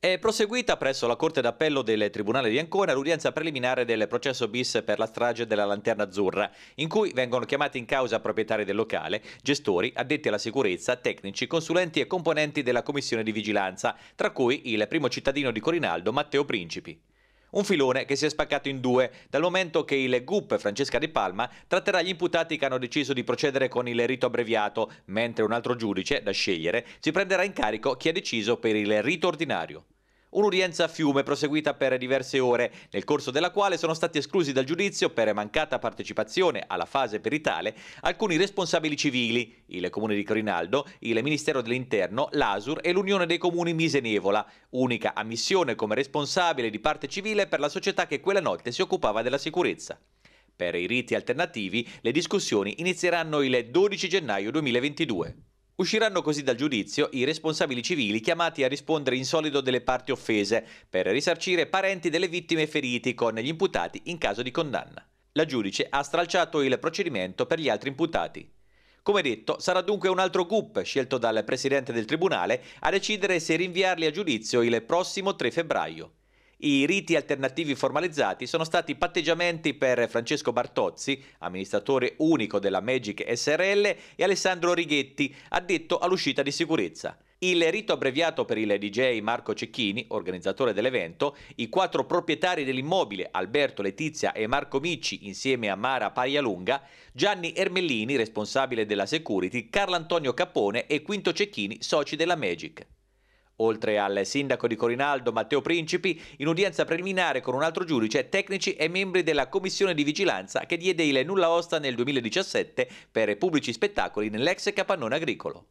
È proseguita presso la Corte d'Appello del Tribunale di Ancona l'udienza preliminare del processo bis per la strage della Lanterna Azzurra, in cui vengono chiamati in causa proprietari del locale, gestori, addetti alla sicurezza, tecnici, consulenti e componenti della commissione di vigilanza, tra cui il primo cittadino di Corinaldo, Matteo Principi. Un filone che si è spaccato in due, dal momento che il GUP Francesca Di Palma tratterà gli imputati che hanno deciso di procedere con il rito abbreviato, mentre un altro giudice, da scegliere, si prenderà in carico chi ha deciso per il rito ordinario. Un'udienza a Fiume proseguita per diverse ore, nel corso della quale sono stati esclusi dal giudizio per mancata partecipazione alla fase peritale alcuni responsabili civili, il Comune di Corinaldo, il Ministero dell'Interno, l'ASUR e l'Unione dei Comuni Misenevola, unica ammissione come responsabile di parte civile per la società che quella notte si occupava della sicurezza. Per i riti alternativi le discussioni inizieranno il 12 gennaio 2022. Usciranno così dal giudizio i responsabili civili chiamati a rispondere in solido delle parti offese per risarcire parenti delle vittime feriti con gli imputati in caso di condanna. La giudice ha stralciato il procedimento per gli altri imputati. Come detto, sarà dunque un altro GUP scelto dal presidente del tribunale a decidere se rinviarli a giudizio il prossimo 3 febbraio. I riti alternativi formalizzati sono stati patteggiamenti per Francesco Bartozzi, amministratore unico della Magic SRL, e Alessandro Righetti, addetto all'uscita di sicurezza. Il rito abbreviato per il DJ Marco Cecchini, organizzatore dell'evento, i quattro proprietari dell'immobile Alberto, Letizia e Marco Micci insieme a Mara Paglialunga, Gianni Ermellini, responsabile della security, Carlo Antonio Capone e Quinto Cecchini, soci della Magic. Oltre al sindaco di Corinaldo Matteo Principi, in udienza preliminare con un altro giudice, tecnici e membri della commissione di vigilanza che diede il nulla osta nel 2017 per pubblici spettacoli nell'ex capannone agricolo.